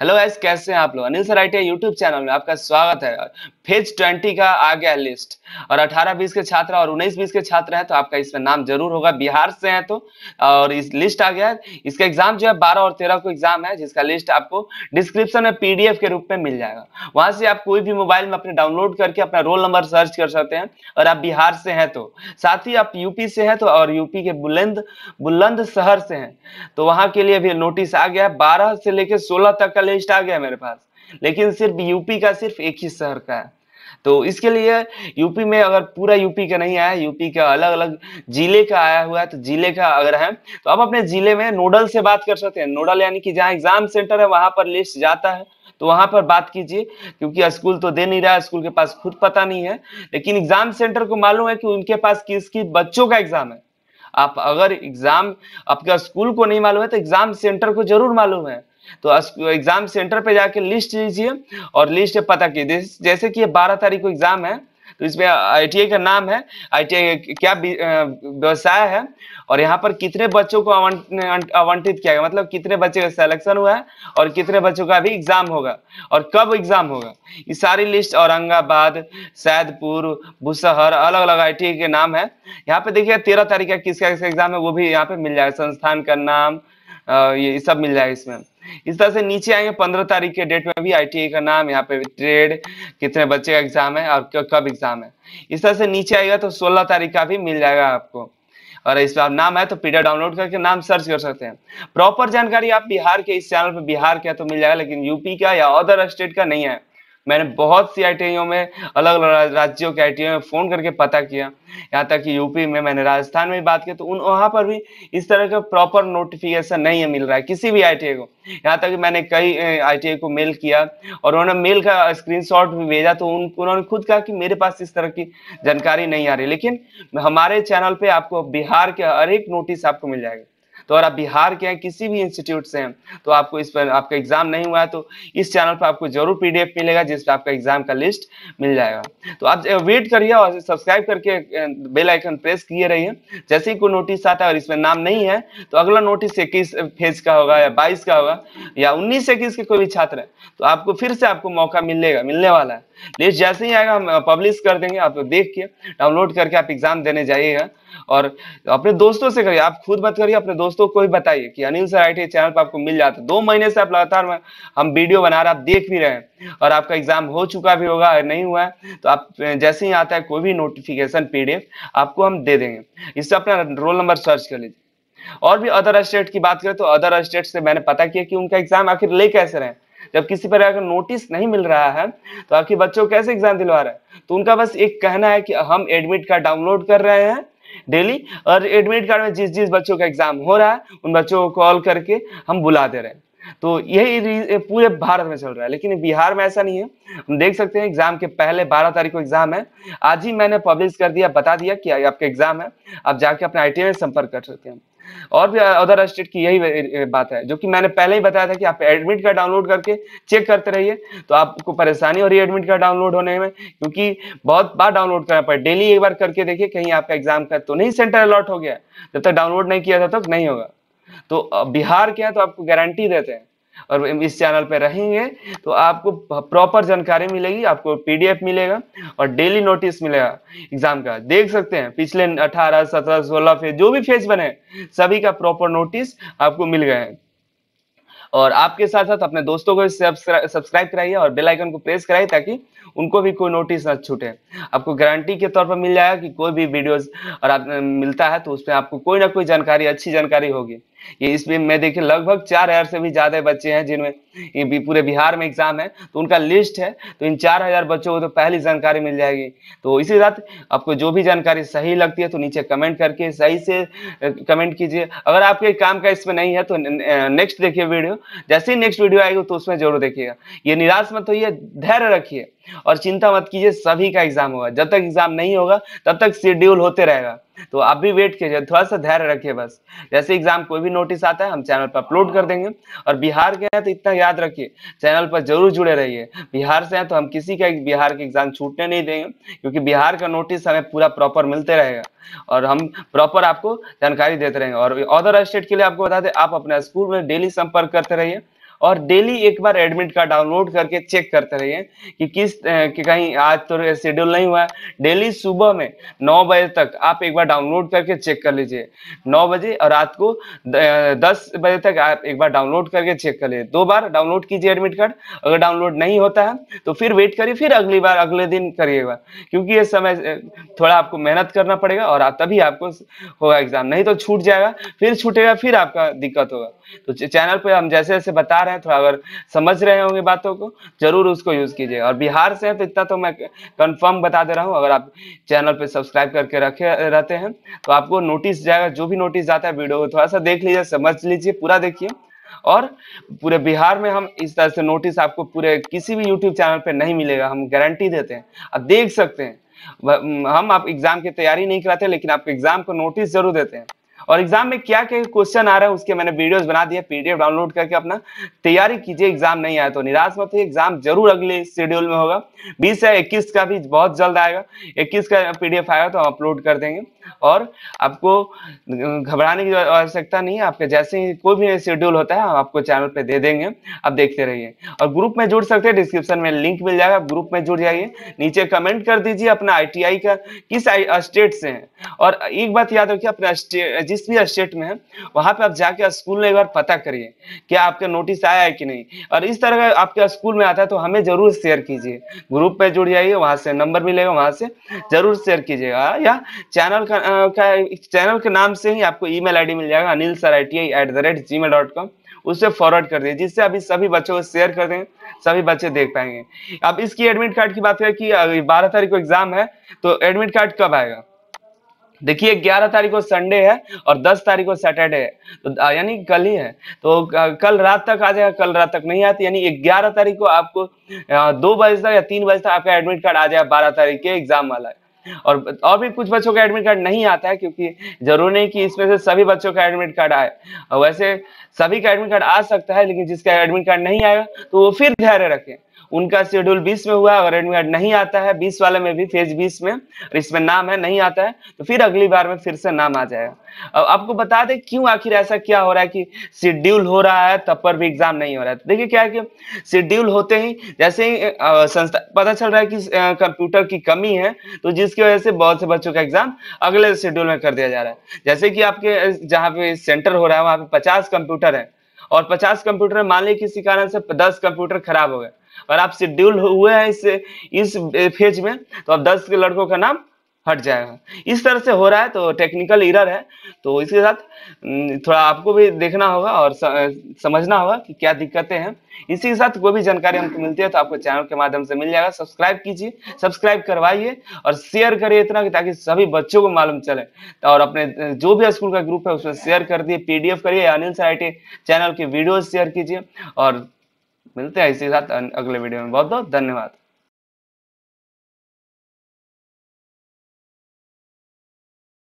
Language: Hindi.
हेलो गाइस कैसे हैं आप लोग Anil sir ITI YouTube channel में आपका स्वागत है फेज 20 का आ गया लिस्ट और 18 बीस के छात्र और 19 बीस के छात्र हैं तो आपका इसमें नाम जरूर होगा बिहार से हैं तो और इस लिस्ट आ गया है इसका एग्जाम जो है 12 और 13 को एग्जाम है जिसका लिस्ट आपको डिस्क्रिप्शन में पी के रूप में मिल जाएगा वहां से आप कोई भी मोबाइल में अपने डाउनलोड करके अपना रोल नंबर सर्च कर सकते हैं और आप बिहार से हैं तो साथ ही आप यूपी से हैं तो और यूपी के बुलंद बुलंद शहर से हैं तो वहाँ के लिए भी नोटिस आ गया है से लेकर सोलह तक का लिस्ट आ गया मेरे पास लेकिन सिर्फ यूपी का सिर्फ एक ही शहर का है तो इसके लिए यूपी में अगर पूरा यूपी का नहीं आया यूपी का अलग अलग जिले का आया हुआ है तो जिले का अगर है तो आप अपने जिले में नोडल से बात कर सकते हैं नोडल यानी कि जहाँ एग्जाम सेंटर है वहां पर लिस्ट जाता है तो वहां पर बात कीजिए क्योंकि स्कूल तो दे नहीं रहा स्कूल के पास खुद पता नहीं है लेकिन एग्जाम सेंटर को मालूम है कि उनके पास किस किस बच्चों का एग्जाम है आप अगर एग्जाम आपका स्कूल को नहीं मालूम है तो एग्जाम सेंटर को जरूर मालूम है तो एग्जाम सेंटर पे जाके लिस्ट लीजिए और लिस्ट पता कीजिए जैसे कि बारह तारीख को एग्जाम है तो इसमें आई का नाम है आई क्या व्यवसाय है और यहाँ पर कितने बच्चों को अं- आवंटित किया गया मतलब कितने बच्चे का सिलेक्शन हुआ है और कितने बच्चों का अभी एग्जाम होगा और कब एग्जाम होगा ये सारी लिस्ट औरंगाबाद सैदपुर बुसहर अलग अलग आई के नाम है यहाँ पे देखिए तेरह तारीख का किसका एग्जाम है वो भी यहाँ पे मिल जाएगा संस्थान का नाम ये सब मिल जाएगा इसमें इस तरह से नीचे आएंगे पंद्रह तारीख के डेट में भी आई का नाम यहाँ पे ट्रेड कितने बच्चे का एग्जाम है और कब एग्जाम है इस तरह से नीचे आएगा तो सोलह तारीख का भी मिल जाएगा आपको और इस बार नाम है तो पीडीएफ डाउनलोड करके नाम सर्च कर सकते हैं प्रॉपर जानकारी आप बिहार के इस चैनल पर बिहार के तो मिल जाएगा लेकिन यूपी का या अदर स्टेट का नहीं है मैंने बहुत सी आई में अलग अलग राज्यों के आई में फ़ोन करके पता किया यहाँ तक कि यूपी में मैंने राजस्थान में बात की तो उन वहाँ पर भी इस तरह का प्रॉपर नोटिफिकेशन नहीं है मिल रहा है किसी भी आई को यहाँ तक कि मैंने कई आई को मेल किया और उन्होंने मेल का स्क्रीन भी भेजा तो उन उन्होंने खुद कहा कि मेरे पास इस तरह की जानकारी नहीं आ रही लेकिन हमारे चैनल पे आपको बिहार के हर एक नोटिस आपको मिल जाएगा तो अगर आप बिहार के हैं किसी भी इंस्टीट्यूट से हैं तो आपको इस पर आपका एग्जाम नहीं हुआ है तो इस चैनल पर आपको जरूर पी मिलेगा जिस पर आपका एग्जाम का लिस्ट मिल जाएगा तो आप वेट करिए और सब्सक्राइब करके बेल आइकन प्रेस किए रहिए जैसे ही कोई नोटिस आता है और इसमें नाम नहीं है तो अगला नोटिस इक्कीस फेज का होगा या बाईस का होगा या उन्नीस इक्कीस के कोई भी छात्र है तो आपको फिर से आपको मौका मिलेगा मिलने वाला है लिस्ट जैसे ही आएगा हम पब्लिश कर देंगे आप देख के डाउनलोड करके आप एग्जाम देने जाइएगा और अपने दोस्तों से करिए आप खुद मत करिए अपने दोस्तों दोस्तों को भी बताइए कि अनिल सर आई चैनल पर आपको मिल जाता है दो महीने से आप लगातार हम वीडियो बना रहे आप देख भी रहे हैं और आपका एग्जाम हो चुका भी होगा नहीं हुआ है तो आप जैसे ही आता है कोई भी नोटिफिकेशन पीडीएफ आपको हम दे देंगे इससे अपना रोल नंबर सर्च कर लीजिए और भी अदर स्टेट की बात करें तो अदर स्टेट से मैंने पता किया कि उनका एग्जाम आखिर ले कैसे रहे जब किसी पर अगर नोटिस नहीं मिल रहा है तो आखिर बच्चों कैसे एग्जाम दिलवा रहे हैं तो उनका बस एक कहना है कि हम एडमिट कार्ड डाउनलोड कर रहे हैं डेली और एडमिट कार्ड में जिस जिस बच्चों का एग्जाम हो रहा है उन बच्चों को कॉल करके हम बुला दे रहे हैं तो यही पूरे भारत में चल रहा है लेकिन बिहार में ऐसा नहीं है हम देख सकते हैं एग्जाम के पहले बारह तारीख को एग्जाम है आज ही मैंने पब्लिश कर दिया बता दिया कि आपका एग्जाम है आप जाके अपने आई में संपर्क कर सकते हैं और भी अदर स्टेट की यही बात है जो कि मैंने पहले ही बताया था कि आप एडमिट कार्ड डाउनलोड करके चेक करते रहिए तो आपको परेशानी हो रही है एडमिट कार्ड डाउनलोड होने में क्योंकि बहुत बार डाउनलोड करना पड़े डेली एक बार करके देखिए कहीं आपका एग्जाम का तो नहीं सेंटर अलॉट हो गया जब तक डाउनलोड नहीं किया था तब तो नहीं होगा तो बिहार क्या है तो आपको गारंटी देते हैं और इस चैनल पे रहेंगे तो आपको प्रॉपर जानकारी मिलेगी आपको पीडीएफ मिलेगा और डेली नोटिस मिलेगा एग्जाम का देख सकते हैं पिछले 18, 17, 16 फेज जो भी फेज बने सभी का प्रॉपर नोटिस आपको मिल गए हैं और आपके साथ साथ अपने दोस्तों को सब्सक्राइब कराइए और बेल आइकन को प्रेस कराइए ताकि उनको भी कोई नोटिस ना छूटे आपको गारंटी के तौर पर मिल जाएगा कि कोई भी वीडियोस और आप मिलता है तो उसमें आपको कोई ना कोई जानकारी अच्छी जानकारी होगी ये इसमें मैं देखिए लगभग चार हजार से भी ज्यादा बच्चे हैं जिनमें ये भी पूरे बिहार में एग्जाम है तो उनका लिस्ट है तो इन चार हजार बच्चों को तो पहली जानकारी मिल जाएगी तो इसी साथ आपको जो भी जानकारी सही लगती है तो नीचे कमेंट करके सही से कमेंट कीजिए अगर आपके काम का इसमें नहीं है तो नेक्स्ट देखिए वीडियो जैसे ही नेक्स्ट वीडियो आएगी तो उसमें जरूर देखिएगा ये निराश मत होइए धैर्य रखिए और चिंता मत कीजिए सभी का एग्जाम होगा जब तक एग्जाम नहीं होगा तब तक शेड्यूल होते रहेगा तो आप भी वेट कीजिए थोड़ा सा धैर्य रखिए बस जैसे एग्जाम कोई भी नोटिस आता है हम चैनल पर अपलोड कर देंगे और बिहार के हैं तो इतना याद रखिए चैनल पर जरूर जुड़े रहिए बिहार से हैं तो हम किसी का बिहार के एग्जाम छूटने नहीं देंगे क्योंकि बिहार का नोटिस हमें पूरा प्रॉपर मिलते रहेगा और हम प्रॉपर आपको जानकारी देते रहेंगे और अदर स्टेट के लिए आपको बता दें आप अपने स्कूल में डेली संपर्क करते रहिए और डेली एक बार एडमिट कार्ड डाउनलोड करके चेक करते रहिए कि किस कि कहीं आज तो शेड्यूल नहीं हुआ है डेली सुबह में नौ बजे तक आप एक बार डाउनलोड करके चेक कर लीजिए नौ बजे और रात को दस बजे तक आप एक बार डाउनलोड करके चेक कर लीजिए दो बार डाउनलोड कीजिए एडमिट कार्ड अगर डाउनलोड नहीं होता है तो फिर वेट करिए फिर अगली बार अगले दिन करिएगा क्योंकि ये समय थोड़ा आपको मेहनत करना पड़ेगा और तभी आपको होगा एग्जाम नहीं तो छूट जाएगा फिर छूटेगा फिर आपका दिक्कत होगा तो चैनल पर हम जैसे जैसे बता रहे हैं थोड़ा तो अगर समझ रहे होंगे बातों को जरूर उसको यूज कीजिए और बिहार से है तो इतना तो मैं कंफर्म बता दे रहा हूँ अगर आप चैनल पे सब्सक्राइब करके रखे रहते हैं तो आपको नोटिस जाएगा जो भी नोटिस जाता है वीडियो को थोड़ा सा देख लीजिए समझ लीजिए पूरा देखिए और पूरे बिहार में हम इस तरह से नोटिस आपको पूरे किसी भी यूट्यूब चैनल पर नहीं मिलेगा हम गारंटी देते हैं आप देख सकते हैं हम आप एग्जाम की तैयारी नहीं कराते लेकिन आपके एग्जाम को नोटिस जरूर देते हैं और एग्जाम में क्या क्या क्वेश्चन आ रहे हैं उसके मैंने वीडियोस बना दिए पीडीएफ डाउनलोड करके अपना तैयारी कीजिए एग्जाम नहीं आया तो निराश मत एग्जाम जरूर अगले शेड्यूल में होगा बीस या इक्कीस का भी बहुत जल्द आएगा इक्कीस का पीडीएफ आएगा तो हम अपलोड कर देंगे और आपको घबराने की आवश्यकता नहीं है आपके जैसे ही कोई भी शेड्यूल होता है हम आपको चैनल पे दे देंगे आप देखते रहिए और ग्रुप में जुड़ सकते हैं डिस्क्रिप्शन में लिंक मिल जाएगा ग्रुप में जुड़ जाइए नीचे कमेंट कर दीजिए अपना आईटीआई का किस स्टेट से है और एक बात याद रखिए अपने जिस भी स्टेट में है वहाँ पर आप जाके स्कूल में एक बार पता करिए क्या आपका नोटिस आया है कि नहीं और इस तरह का आपके स्कूल में आता है तो हमें जरूर शेयर कीजिए ग्रुप में जुड़ जाइए वहाँ से नंबर मिलेगा वहाँ से जरूर शेयर कीजिएगा या चैनल का का चैनल के नाम से ही आपको ई मेल मिल जाएगा अनिल सर आई उससे फॉरवर्ड कर दिए जिससे अभी सभी बच्चों को शेयर कर दें सभी बच्चे देख पाएंगे अब इसकी एडमिट कार्ड की बात है कि बारह तारीख को एग्जाम है तो एडमिट कार्ड कब आएगा देखिए 11 तारीख को संडे है और 10 तारीख को सैटरडे है तो यानी कल ही है तो कल रात तक आ जाएगा कल रात तक नहीं आती यानी 11 तारीख को आपको दो बजे तक या तीन बजे तक आपका एडमिट कार्ड आ जाएगा 12 तारीख के एग्जाम वाला है और और भी कुछ बच्चों का एडमिट कार्ड नहीं आता है क्योंकि जरूरी नहीं कि इसमें से सभी बच्चों का एडमिट कार्ड आए और वैसे सभी का एडमिट कार्ड आ सकता है लेकिन जिसका एडमिट कार्ड नहीं आएगा तो वो फिर धैर्य रखें उनका शेड्यूल बीस में हुआ अगर एडमिट नहीं आता है बीस वाले में भी फेज बीस में और इसमें नाम है नहीं आता है तो फिर अगली बार में फिर से नाम आ जाएगा अब आपको बता दें क्यों आखिर ऐसा क्या हो रहा है कि शेड्यूल हो रहा है तब पर भी एग्जाम नहीं हो रहा है तो देखिए क्या है कि शेड्यूल होते ही जैसे ही संस्था पता चल रहा है कि कंप्यूटर की कमी है तो जिसकी वजह से बहुत से बच्चों का एग्जाम अगले शेड्यूल में कर दिया जा रहा है जैसे कि आपके जहाँ पे सेंटर हो रहा है वहाँ पे पचास कंप्यूटर है और 50 कंप्यूटर मान ली किसी कारण से 10 कंप्यूटर खराब हो गए और आप शेड्यूल हुए हैं इस इस फेज में तो अब दस के लड़कों का नाम हट जाएगा इस तरह से हो रहा है तो टेक्निकल इरर है तो इसके साथ हम्म, थोड़ा आपको भी देखना होगा और समझना होगा कि क्या दिक्कतें हैं इसी के साथ कोई भी जानकारी हमको मिलती है तो आपको चैनल के माध्यम से मिल जाएगा सब्सक्राइब कीजिए सब्सक्राइब करवाइए और शेयर करिए इतना कि ताकि सभी बच्चों को मालूम चले तो और अपने जो भी स्कूल का ग्रुप है उसमें शेयर कर दिए पीडीएफ करिए अनिल सर चैनल के वीडियोज शेयर कीजिए और मिलते हैं इसी साथ अगले वीडियो में बहुत बहुत धन्यवाद